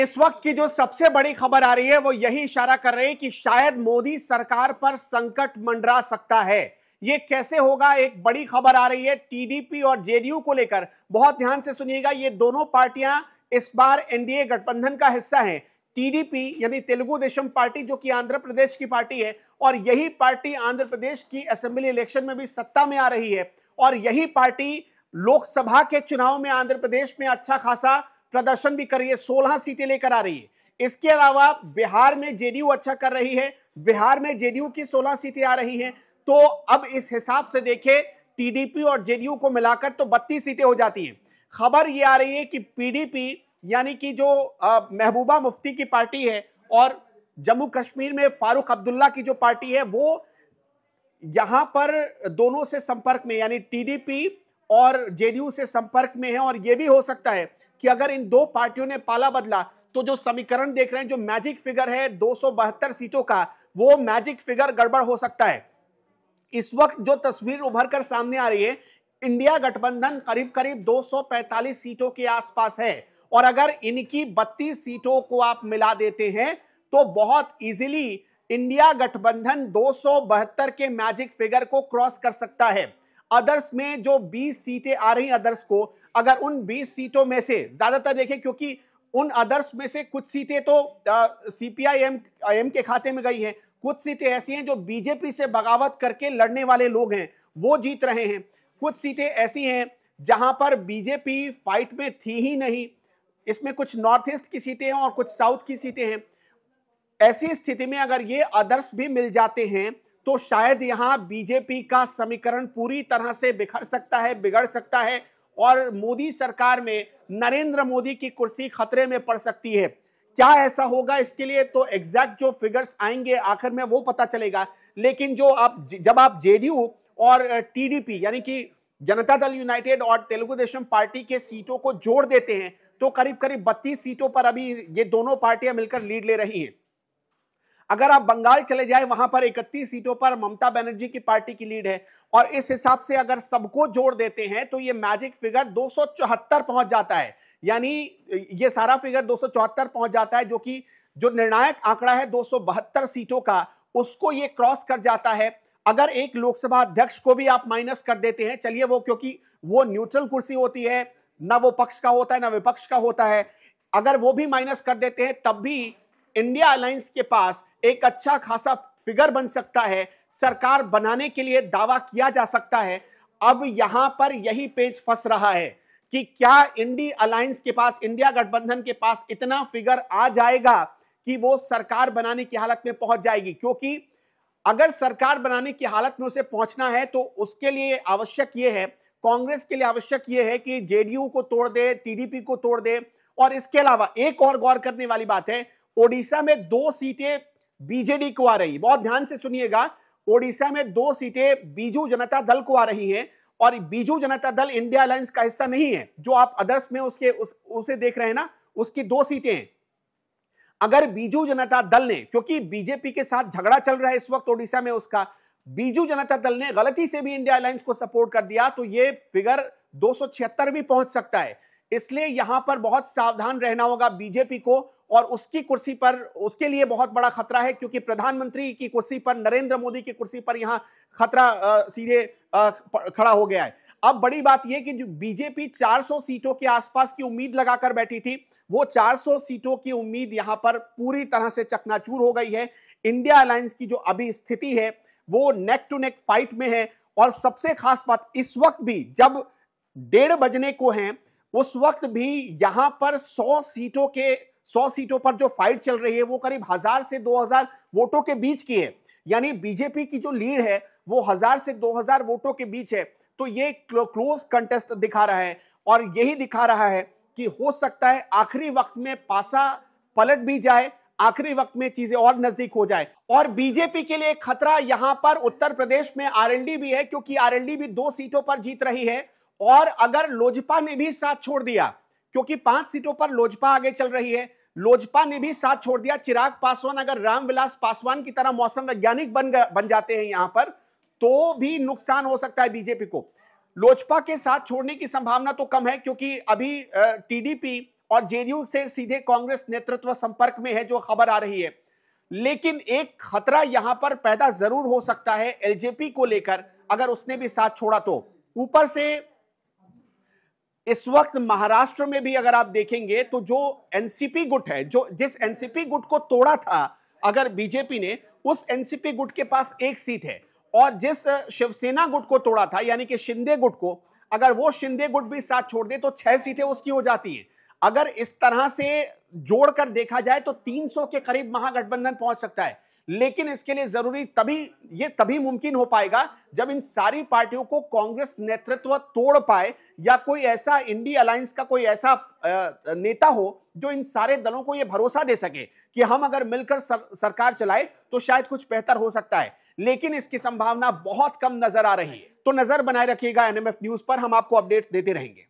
इस वक्त की जो सबसे बड़ी खबर आ रही है वो यही इशारा कर रहे हैं कि शायद मोदी सरकार पर संकट मंडरा सकता है ये कैसे होगा एक बड़ी खबर आ रही है टीडीपी और जेडीयू को लेकर बहुत ध्यान से सुनिएगा ये दोनों पार्टियां इस बार एनडीए गठबंधन का हिस्सा है टीडीपी यानी तेलुगु देशम पार्टी जो कि आंध्र प्रदेश की पार्टी है और यही पार्टी आंध्र प्रदेश की असेंबली इलेक्शन में भी सत्ता में आ रही है और यही पार्टी लोकसभा के चुनाव में आंध्र प्रदेश में अच्छा खासा प्रदर्शन भी कर रही है सोलह सीटें लेकर आ रही है इसके अलावा बिहार में जेडीयू अच्छा कर रही है बिहार में जेडीयू की सोलह सीटें आ रही है तो अब इस हिसाब से देखे टीडीपी और जेडीयू को मिलाकर तो बत्तीस सीटें हो जाती है खबर यह आ रही है कि पीडीपी यानी कि जो महबूबा मुफ्ती की पार्टी है और जम्मू कश्मीर में फारूक अब्दुल्ला की जो पार्टी है वो यहां पर दोनों से संपर्क में यानी टीडीपी और जेडीयू से संपर्क में है और यह भी हो सकता है कि अगर इन दो पार्टियों ने पाला बदला तो जो समीकरण देख रहे हैं जो मैजिक फिगर है दो सीटों का वो मैजिक फिगर गड़बड़ हो सकता है इस वक्त जो तस्वीर उभर कर सामने आ रही है इंडिया गठबंधन करीब करीब 245 सीटों के आसपास है और अगर इनकी 32 सीटों को आप मिला देते हैं तो बहुत इजीली इंडिया गठबंधन दो के मैजिक फिगर को क्रॉस कर सकता है अदर्स में जो 20 सीटें आ रही अदर्स को अगर उन 20 सीटों में से ज्यादातर देखें क्योंकि उन अदर्स में से कुछ सीटें तो सीपीआईएम एम के खाते में गई हैं कुछ सीटें ऐसी हैं जो बीजेपी से बगावत करके लड़ने वाले लोग हैं वो जीत रहे हैं कुछ सीटें ऐसी हैं जहां पर बीजेपी फाइट में थी ही नहीं इसमें कुछ नॉर्थ ईस्ट की सीटें हैं और कुछ साउथ की सीटें हैं ऐसी स्थिति में अगर ये अदर्स भी मिल जाते हैं तो शायद यहां बीजेपी का समीकरण पूरी तरह से बिखर सकता है बिगड़ सकता है और मोदी सरकार में नरेंद्र मोदी की कुर्सी खतरे में पड़ सकती है क्या ऐसा होगा इसके लिए तो एग्जैक्ट जो फिगर्स आएंगे आखिर में वो पता चलेगा लेकिन जो आप जब आप जेडीयू और टीडीपी यानी कि जनता दल यूनाइटेड और तेलुगु देशम पार्टी के सीटों को जोड़ देते हैं तो करीब करीब बत्तीस सीटों पर अभी ये दोनों पार्टियां मिलकर लीड ले रही हैं अगर आप बंगाल चले जाए वहां पर इकतीस सीटों पर ममता बनर्जी की पार्टी की लीड है और इस हिसाब से अगर सबको जोड़ देते हैं तो ये मैजिक फिगर दो पहुंच जाता है यानी ये सारा फिगर दो पहुंच जाता है जो कि जो निर्णायक आंकड़ा है दो सीटों का उसको ये क्रॉस कर जाता है अगर एक लोकसभा अध्यक्ष को भी आप माइनस कर देते हैं चलिए वो क्योंकि वो न्यूट्रल कुर्सी होती है ना वो पक्ष का होता है ना विपक्ष का होता है अगर वो भी माइनस कर देते हैं तब भी इंडिया अलायंस के पास एक अच्छा खासा फिगर बन सकता है सरकार बनाने के लिए दावा किया जा सकता है अब यहां पर यही पेज फंस रहा है कि क्या इंडी अलायंस के पास इंडिया गठबंधन के पास इतना फिगर आ जाएगा कि वो सरकार बनाने की हालत में पहुंच जाएगी क्योंकि अगर सरकार बनाने की हालत में उसे पहुंचना है तो उसके लिए आवश्यक ये है कांग्रेस के लिए आवश्यक ये है कि जेडीयू को तोड़ दे टीडीपी को तोड़ दे और इसके अलावा एक और गौर करने वाली बात है ओडिशा में दो सीटें बीजेडी को आ रही बहुत ध्यान से सुनिएगा ओडिशा में दो सीटें बीजू जनता दल को आ रही हैं और बीजू जनता दल इंडिया अलायंस का हिस्सा नहीं है जो आप अदर्स में उसके उस, उसे देख रहे हैं ना उसकी दो सीटें हैं अगर बीजू जनता दल ने क्योंकि बीजेपी के साथ झगड़ा चल रहा है इस वक्त ओडिशा में उसका बीजू जनता दल ने गलती से भी इंडिया अलायंस को सपोर्ट कर दिया तो यह फिगर दो भी पहुंच सकता है इसलिए यहां पर बहुत सावधान रहना होगा बीजेपी को और उसकी कुर्सी पर उसके लिए बहुत बड़ा खतरा है क्योंकि प्रधानमंत्री की कुर्सी पर नरेंद्र मोदी की कुर्सी पर यहां खतरा सीधे खड़ा हो गया है अब बड़ी बात यह कि जो बीजेपी 400 सीटों के आसपास की उम्मीद लगाकर बैठी थी वो 400 सीटों की उम्मीद यहां पर पूरी तरह से चकनाचूर हो गई है इंडिया अलायंस की जो अभी स्थिति है वो नेक टू नेक फाइट में है और सबसे खास बात इस वक्त भी जब डेढ़ बजने को है उस वक्त भी यहां पर 100 सीटों के 100 सीटों पर जो फाइट चल रही है वो करीब हजार से 2000 वोटों के बीच की है यानी बीजेपी की जो लीड है वो हजार से 2000 वोटों के बीच है तो ये क्लोज कंटेस्ट दिखा रहा है और यही दिखा रहा है कि हो सकता है आखिरी वक्त में पासा पलट भी जाए आखिरी वक्त में चीजें और नजदीक हो जाए और बीजेपी के लिए खतरा यहां पर उत्तर प्रदेश में आरएलडी भी है क्योंकि आरएलडी भी दो सीटों पर जीत रही है और अगर लोजपा ने भी साथ छोड़ दिया क्योंकि पांच सीटों पर लोजपा आगे चल रही है लोजपा ने भी साथ छोड़ दिया चिराग पासवान अगर रामविलास पासवान की तरह मौसम वैज्ञानिक बन बन जाते हैं यहां पर तो भी नुकसान हो सकता है बीजेपी को लोजपा के साथ छोड़ने की संभावना तो कम है क्योंकि अभी टीडीपी और जेडीयू से सीधे कांग्रेस नेतृत्व संपर्क में है जो खबर आ रही है लेकिन एक खतरा यहां पर पैदा जरूर हो सकता है एलजेपी को लेकर अगर उसने भी साथ छोड़ा तो ऊपर से इस वक्त महाराष्ट्र में भी अगर आप देखेंगे तो जो एनसीपी गुट है जो जिस एनसीपी गुट को तोड़ा था अगर बीजेपी ने उस एनसीपी गुट के पास एक सीट है और जिस शिवसेना गुट को तोड़ा था यानी कि शिंदे गुट को अगर वो शिंदे गुट भी साथ छोड़ दे तो छह सीटें उसकी हो जाती हैं अगर इस तरह से जोड़कर देखा जाए तो 300 के करीब महागठबंधन पहुंच सकता है लेकिन इसके लिए जरूरी तभी ये तभी मुमकिन हो पाएगा जब इन सारी पार्टियों को कांग्रेस नेतृत्व तोड़ पाए या कोई ऐसा इंडी अलायंस का कोई ऐसा नेता हो जो इन सारे दलों को ये भरोसा दे सके कि हम अगर मिलकर सर, सरकार चलाए तो शायद कुछ बेहतर हो सकता है लेकिन इसकी संभावना बहुत कम नजर आ रही है तो नजर बनाए रखिएगा एनएमएफ न्यूज पर हम आपको अपडेट देते रहेंगे